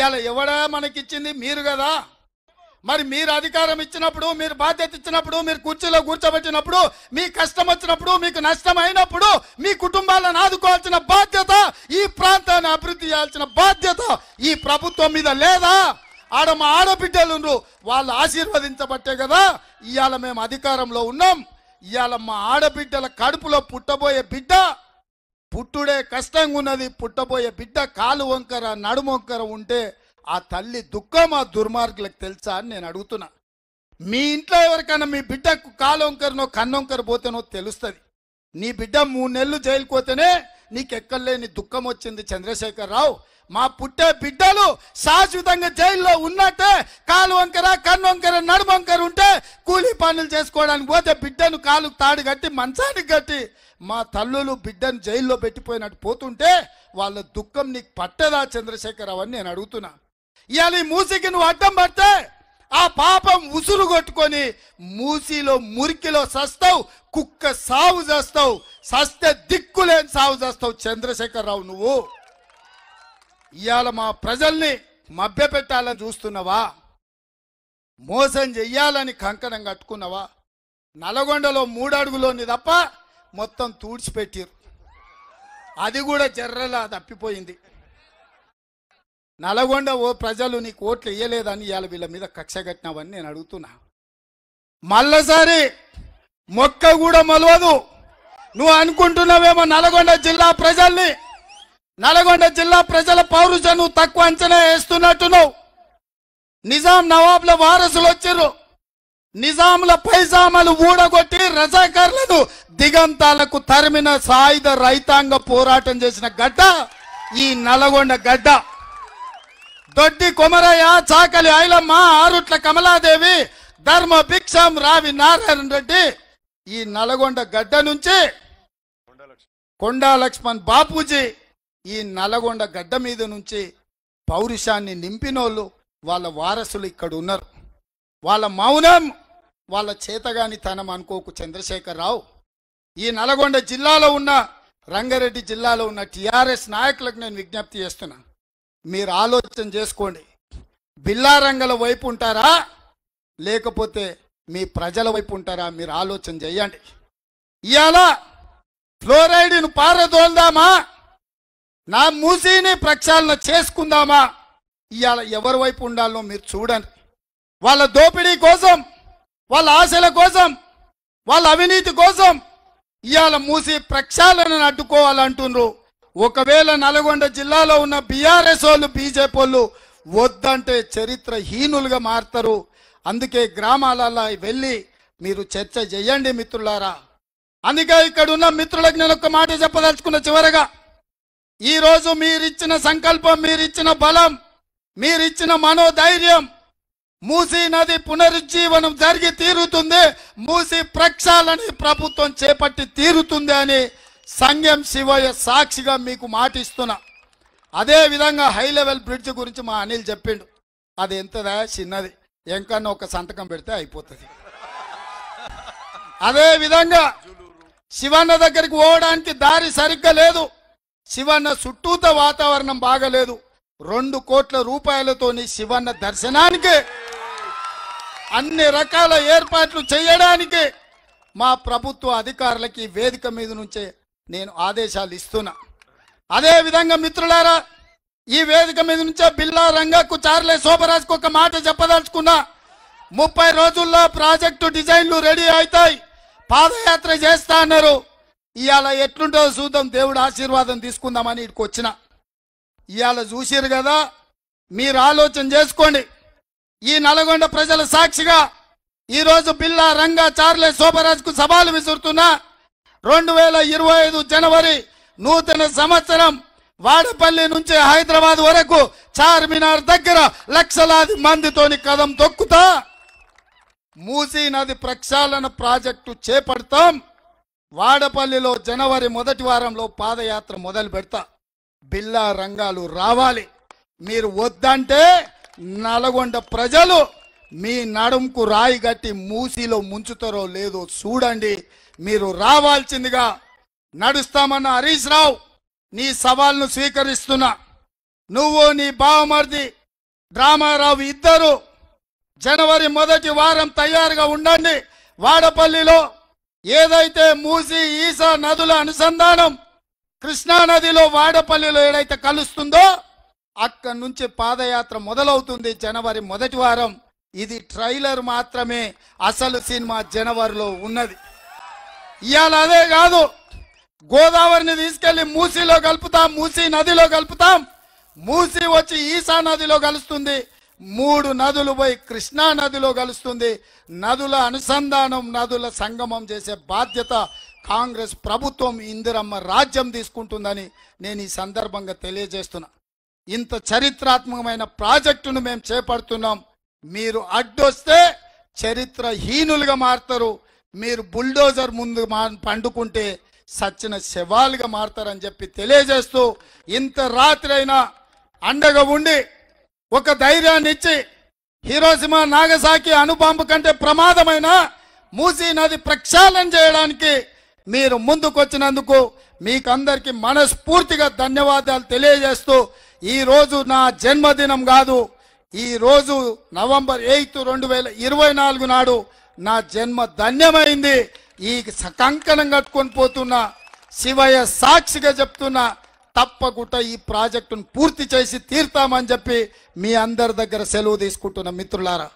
ఇవాళ ఎవడా మనకిచ్చింది మీరు కదా మరి మీరు అధికారం ఇచ్చినప్పుడు మీరు బాధ్యత ఇచ్చినప్పుడు మీరు కుర్చీలో కూర్చోబెట్టినప్పుడు మీ కష్టం వచ్చినప్పుడు మీకు నష్టం అయినప్పుడు మీ కుటుంబాలను ఆదుకోవాల్సిన బాధ్యత ఈ ప్రాంతాన్ని అభివృద్ధి చేయాల్సిన బాధ్యత ఈ ప్రభుత్వం మీద లేదా ఆడ మా ఆడబిడ్డలు వాళ్ళు ఆశీర్వదించబట్టే కదా ఇవాళ మేము అధికారంలో ఉన్నాం ఇవాళ మా ఆడబిడ్డల కడుపులో పుట్టబోయే బిడ్డ పుట్టుడే కష్టంగా ఉన్నది పుట్టబోయే బిడ్డ కాలు వంకర నడుమొంకర ఉంటే ఆ తల్లి దుఃఖం ఆ దుర్మార్గులకు తెలుసా అని నేను అడుగుతున్నా మీ ఇంట్లో ఎవరికైనా మీ బిడ్డకు కాలొంకరనో కన్నొంకరు పోతేనో తెలుస్తుంది నీ బిడ్డ మూడు నెలలు జైలు పోతేనే నీకెక్కర్లేని దుఃఖం వచ్చింది చంద్రశేఖరరావు రావు మా పుట్టే బిడ్డలు శాశ్వతంగా జైల్లో ఉన్నట్టే కాలు వంకర కన్ను వంకర నడుము వంకర ఉంటే కూలీ పనులు చేసుకోవడానికి పోతే బిడ్డను కాలు తాడు కట్టి మంచానికి కట్టి మా తల్లులు బిడ్డను జైల్లో పెట్టిపోయినట్టు పోతుంటే వాళ్ళ దుఃఖం నీకు పట్టదా చంద్రశేఖరరావు అని నేను అడుగుతున్నాను ఇవాళ ఈ మూసికి నువ్వు అడ్డం పడితే ఆ పాపం ఉసురు కొట్టుకొని మూసిలో మురికిలో సస్తావు కుక్క సావు చేస్తావు సస్తే దిక్కులేని సావు చేస్తావు చంద్రశేఖరరావు నువ్వు ఇవాళ మా ప్రజల్ని మభ్యపెట్టాలని చూస్తున్నావా మోసం చెయ్యాలని కంకణం కట్టుకున్నావా నల్గొండలో మూడడుగులోని తప్ప మొత్తం తూడ్చిపెట్టిరు అది కూడా జర్రలా తప్పిపోయింది నల్గొండ ఓ ప్రజలు నీకు ఓట్లు వేయలేదని ఇవాళ వీళ్ళ మీద కక్ష కట్టినవని నేను అడుగుతున్నా మళ్ళసారి మొక్క కూడా మలవదు నువ్వు అనుకుంటున్నావేమో నల్గొండ జిల్లా ప్రజల్ని నల్గొండ జిల్లా ప్రజల పౌరుషం నువ్వు తక్కువ అంచనా వేస్తున్నట్టున్నావు నిజాం నవాబ్ల వారసులు వచ్చారు నిజాముల పైజామాలు ఊడగొట్టి రజాకారులను దిగంతాలకు తరిమిన సాయుధ రైతాంగ పోరాటం చేసిన గడ్డ ఈ నల్గొండ గడ్డ దొడ్డి కొమరయ్య చాకలి ఐలమ్మ ఆరుట్ల కమలాదేవి ధర్మ భిక్షం రావి నారాయణ రెడ్డి ఈ నల్గొండ గడ్డ నుంచి కొండా లక్ష్మణ్ బాపూజీ ఈ నల్గొండ గడ్డ మీద నుంచి పౌరుషాన్ని నింపినోళ్ళు వాళ్ళ వారసులు ఇక్కడ ఉన్నారు వాళ్ళ మౌనం వాళ్ళ చేతగాని తనం అనుకోకు చంద్రశేఖరరావు ఈ నల్గొండ జిల్లాలో ఉన్న రంగారెడ్డి జిల్లాలో ఉన్న టీఆర్ఎస్ నాయకులకు నేను విజ్ఞప్తి చేస్తున్నాను మీరు ఆలోచన చేసుకోండి బిల్లారంగల వైపు ఉంటారా లేకపోతే మీ ప్రజల వైపు ఉంటారా మీరు ఆలోచన చేయండి ఇవాళ ఫ్లోరైడ్ను పారదోల్దామా నా మూసీని ప్రక్షాళన చేసుకుందామా ఇవాళ ఎవరి వైపు ఉండాలో మీరు చూడండి వాళ్ళ దోపిడీ కోసం వాళ్ళ ఆశల కోసం వాళ్ళ అవినీతి కోసం ఇవాళ మూసి ప్రక్షాళనను అడ్డుకోవాలంటున్నారు ఒకవేళ నల్గొండ జిల్లాలో ఉన్న బీఆర్ఎస్ వాళ్ళు బీజేపీ వాళ్ళు వద్దంటే చరిత్ర హీనులుగా మారుతారు అందుకే గ్రామాలలో వెళ్ళి మీరు చర్చ చేయండి మిత్రులారా అందుకే ఇక్కడ ఉన్న మిత్రులకు నేను ఒక మాట చెప్పదలుచుకున్న చివరగా ఈరోజు మీరిచ్చిన సంకల్పం మీరిచ్చిన బలం మీరిచ్చిన మనోధైర్యం మూసీ నది పునరుజ్జీవనం జరిగి తీరుతుంది మూసీ ప్రక్షాళన ప్రభుత్వం చేపట్టి తీరుతుంది అని సంఘం శివయ్య సాక్షిగా మీకు మాటిస్తున్నా అదే విధంగా హై లెవెల్ బ్రిడ్జ్ గురించి మా అనిల్ చెప్పిండు అది ఎంతదా చిన్నది ఎంకన్నా ఒక సంతకం పెడితే అయిపోతుంది అదే విధంగా శివన్న దగ్గరికి పోవడానికి దారి సరిగ్గా లేదు శివన్న చుట్టూత వాతావరణం బాగలేదు రెండు కోట్ల రూపాయలతోని శివన్న దర్శనానికి అన్ని రకాల ఏర్పాట్లు చేయడానికి మా ప్రభుత్వ అధికారులకి వేదిక మీద నుంచే నేను ఆదేశాలు ఇస్తున్నా అదే విధంగా మిత్రులారా ఈ వేదిక మీద నుంచే బిల్లా రంగకు చార్లే శోభరాజ్కు ఒక మాట చెప్పదలుచుకున్నా ముప్పై రోజుల్లో ప్రాజెక్టు డిజైన్లు రెడీ అవుతాయి పాదయాత్ర చేస్తా అన్నారు ఇవాళ ఎట్లుంటో చూద్దాం దేవుడు ఆశీర్వాదం తీసుకుందామని ఇక్కడికి వచ్చిన ఇవాళ చూసిరు కదా మీరు ఆలోచన చేసుకోండి ఈ నల్గొండ ప్రజల సాక్షిగా ఈరోజు బిల్లా రంగా చార్లే శోభరాజ్కు సవాలు విసురుతున్నా రెండు వేల ఇరవై ఐదు జనవరి నూతన సంవత్సరం వాడపల్లి నుంచి హైదరాబాద్ వరకు చార్మినార్ దగ్గర లక్షలాది మందితోని కదం తొక్కుతా మూసీ నది ప్రక్షాళన ప్రాజెక్టు చేపడతాం వాడపల్లిలో జనవరి మొదటి వారంలో పాదయాత్ర మొదలు పెడతా బిల్లా రంగాలు రావాలి మీరు వద్దంటే నల్గొండ ప్రజలు మీ నడుంకు రాయి గట్టి మూసీలో ముంచుతారో లేదో చూడండి మీరు రావాల్సిందిగా నడుస్తామన్న హరీష్ రావు నీ సవాల్ను స్వీకరిస్తున్నా నువ్వు నీ బావమర్ది రామారావు ఇద్దరు జనవరి మొదటి వారం తయారుగా ఉండండి వాడపల్లిలో ఏదైతే మూసి ఈసా నదుల అనుసంధానం కృష్ణానదిలో వాడపల్లిలో ఏదైతే కలుస్తుందో అక్కడి నుంచి పాదయాత్ర మొదలవుతుంది జనవరి మొదటి వారం ఇది ట్రైలర్ మాత్రమే అసలు సినిమా జనవరిలో ఉన్నది ఇవాళ అదే కాదు గోదావరిని తీసుకెళ్లి మూసీలో కలుపుతాం మూసీ నదిలో కలుపుతాం మూసీ వచ్చి ఈశా నదిలో కలుస్తుంది మూడు నదులు పోయి కృష్ణా నదిలో కలుస్తుంది నదుల అనుసంధానం నదుల సంగమం చేసే బాధ్యత కాంగ్రెస్ ప్రభుత్వం ఇందిరమ్మ రాజ్యం తీసుకుంటుందని నేను ఈ సందర్భంగా తెలియజేస్తున్నా ఇంత చరిత్రాత్మకమైన ప్రాజెక్టును మేము చేపడుతున్నాం మీరు అడ్డొస్తే చరిత్రహీనులుగా మారుతారు మీరు బుల్డోజర్ ముందు మా పండుకుంటే సచ్చిన శవాలుగా మారుతారని చెప్పి తెలియజేస్తూ ఇంత రాత్రి అయినా అండగా ఉండి ఒక ధైర్యాన్ని ఇచ్చి హీరోసిమా నాగసాకి అనుబాంబు కంటే ప్రమాదమైన మూసీ నది ప్రక్షాళన చేయడానికి మీరు ముందుకొచ్చినందుకు మీకందరికీ మనస్ఫూర్తిగా ధన్యవాదాలు తెలియజేస్తూ ఈరోజు నా జన్మదినం కాదు ఈరోజు నవంబర్ ఎయిత్ రెండు వేల ఇరవై నాలుగు నాడు నా జన్మ ధన్యమైంది ఈ కంకణం కట్టుకొని పోతున్నా శివయ్య సాక్షిగా చెప్తున్నా తప్పకుండా ఈ ప్రాజెక్టును పూర్తి చేసి తీర్తామని చెప్పి మీ అందరి దగ్గర సెలవు తీసుకుంటున్న మిత్రులారా